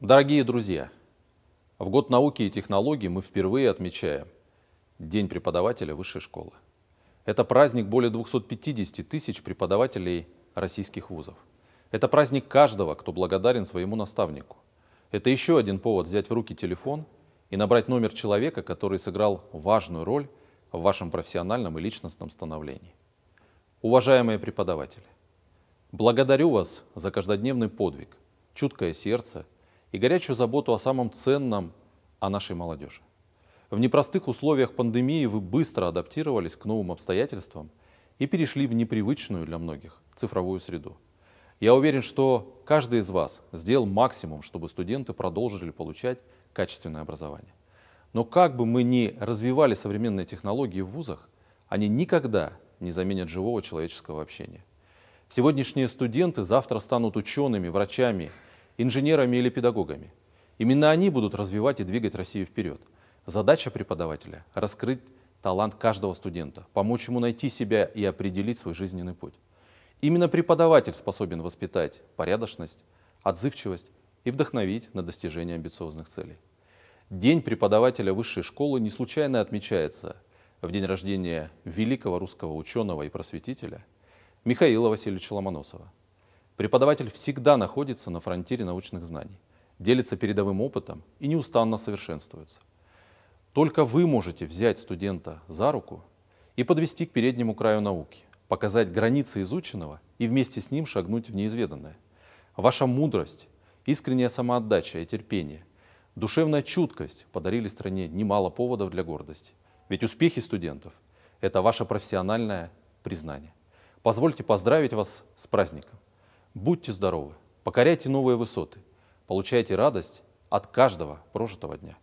Дорогие друзья, в год науки и технологий мы впервые отмечаем День преподавателя высшей школы. Это праздник более 250 тысяч преподавателей российских вузов. Это праздник каждого, кто благодарен своему наставнику. Это еще один повод взять в руки телефон и набрать номер человека, который сыграл важную роль в вашем профессиональном и личностном становлении. Уважаемые преподаватели, благодарю вас за каждодневный подвиг, чуткое сердце – и горячую заботу о самом ценном, о нашей молодежи. В непростых условиях пандемии вы быстро адаптировались к новым обстоятельствам и перешли в непривычную для многих цифровую среду. Я уверен, что каждый из вас сделал максимум, чтобы студенты продолжили получать качественное образование. Но как бы мы ни развивали современные технологии в вузах, они никогда не заменят живого человеческого общения. Сегодняшние студенты завтра станут учеными, врачами – инженерами или педагогами. Именно они будут развивать и двигать Россию вперед. Задача преподавателя – раскрыть талант каждого студента, помочь ему найти себя и определить свой жизненный путь. Именно преподаватель способен воспитать порядочность, отзывчивость и вдохновить на достижение амбициозных целей. День преподавателя высшей школы не случайно отмечается в день рождения великого русского ученого и просветителя Михаила Васильевича Ломоносова – Преподаватель всегда находится на фронтире научных знаний, делится передовым опытом и неустанно совершенствуется. Только вы можете взять студента за руку и подвести к переднему краю науки, показать границы изученного и вместе с ним шагнуть в неизведанное. Ваша мудрость, искренняя самоотдача и терпение, душевная чуткость подарили стране немало поводов для гордости. Ведь успехи студентов – это ваше профессиональное признание. Позвольте поздравить вас с праздником. Будьте здоровы, покоряйте новые высоты, получайте радость от каждого прожитого дня.